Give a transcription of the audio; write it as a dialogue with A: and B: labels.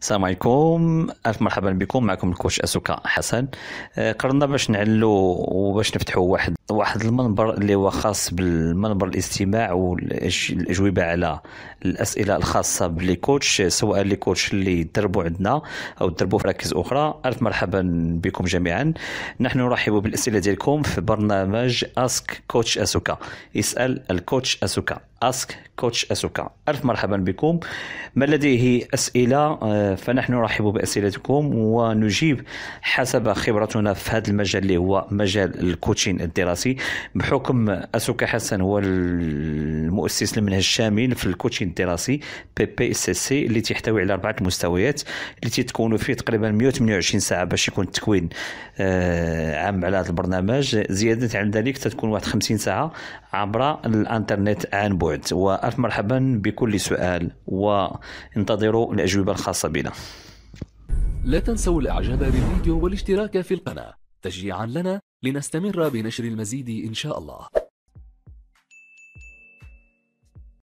A: السلام عليكم الف مرحبا بكم معكم الكوتش اسوكا حسن آه، قررنا باش نعلو وباش نفتحوا واحد واحد المنبر اللي هو خاص بالمنبر الاستماع والاجوبه على الاسئله الخاصه بلي كوتش سواء لي كوتش اللي تدربوا عندنا او تدربوا في مراكز اخرى الف مرحبا بكم جميعا نحن نرحب بالاسئله ديالكم في برنامج اسك كوتش اسوكا اسال الكوتش اسوكا اسك كوتش اسوكا الف مرحبا بكم ما لديه اسئله آه، فنحن نرحب باسئلتكم ونجيب حسب خبرتنا في هذا المجال اللي هو مجال الكوتشين الدراسي بحكم اسوكا حسن هو المؤسس المنهج الشامل في الكوتشين الدراسي بي بي اس اس سي اللي تحتوي على اربعه مستويات اللي تتكون فيه تقريبا 128 ساعه باش يكون التكوين آه، عام على هذا البرنامج زياده عن ذلك تتكون واحد 50 ساعه عبر الانترنت عن بعد بعد وألف مرحبا بكل سؤال وانتظروا الأجوبة الخاصة بنا لا تنسوا الإعجاب بالفيديو والاشتراك في القناة تشجيعا لنا لنستمر بنشر المزيد إن شاء الله